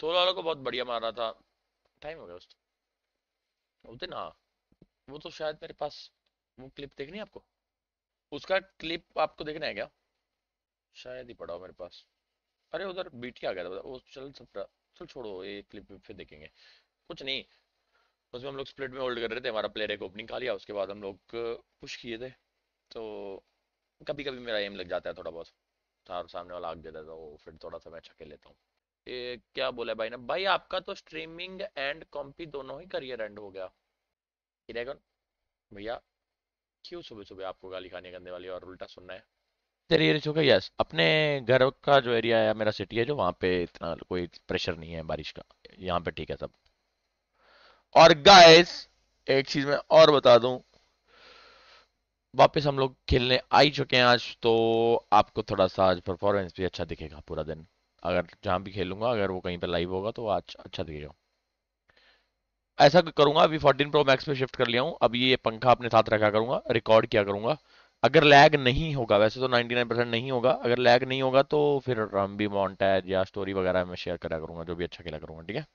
सोलह वालों को बहुत बढ़िया मारा था टाइम हो गया उसको उस तो दिन हाँ वो तो शायद मेरे पास वो क्लिप देखनी आपको उसका क्लिप आपको देखना है क्या शायद ही पड़ा हो मेरे पास अरे उधर बीटी आ गया था वो चल सब चल छोड़ो ये क्लिप फिर देखेंगे कुछ नहीं उसमें हम लोग स्प्लिट में होल्ड कर रहे थे हमारा प्लेयर एक ओपनिंग खा लिया उसके बाद हम लोग पुश किए थे तो कभी कभी मेरा एम लग जाता है थोड़ा बहुत सामने वाला आग देता है तो फिर थोड़ा सा मैं छके लेता हूँ क्या बोला भाई ने भाई आपका तो स्ट्रीमिंग एंड कॉम्पी दोनों ही करियर एंड हो गया भैया क्यों सुबह सुबह आपको गाली खाने करने वाली और उल्टा सुनना है तेरे ये हो यस अपने घर का जो एरिया है मेरा सिटी है जो वहाँ पे इतना कोई प्रेशर नहीं है बारिश का यहाँ पे ठीक है सब और गाइस एक चीज मैं और बता दूं वापस हम लोग खेलने आ ही चुके हैं आज तो आपको थोड़ा सा आज परफॉर्मेंस भी अच्छा दिखेगा पूरा दिन अगर जहाँ भी खेलूंगा अगर वो कहीं पे लाइव होगा तो आज अच्छा दिखेगा ऐसा करूंगा अभी फोर्टीन प्रो मैक्स पे शिफ्ट कर लिया हूँ अब ये पंखा अपने साथ रखा करूंगा रिकॉर्ड किया करूंगा अगर लैग नहीं होगा वैसे तो 99% नहीं होगा अगर लैग नहीं होगा तो फिर रामबी भी या स्टोरी वगैरह में शेयर करा करूंगा जो भी अच्छा खेला करूंगा ठीक है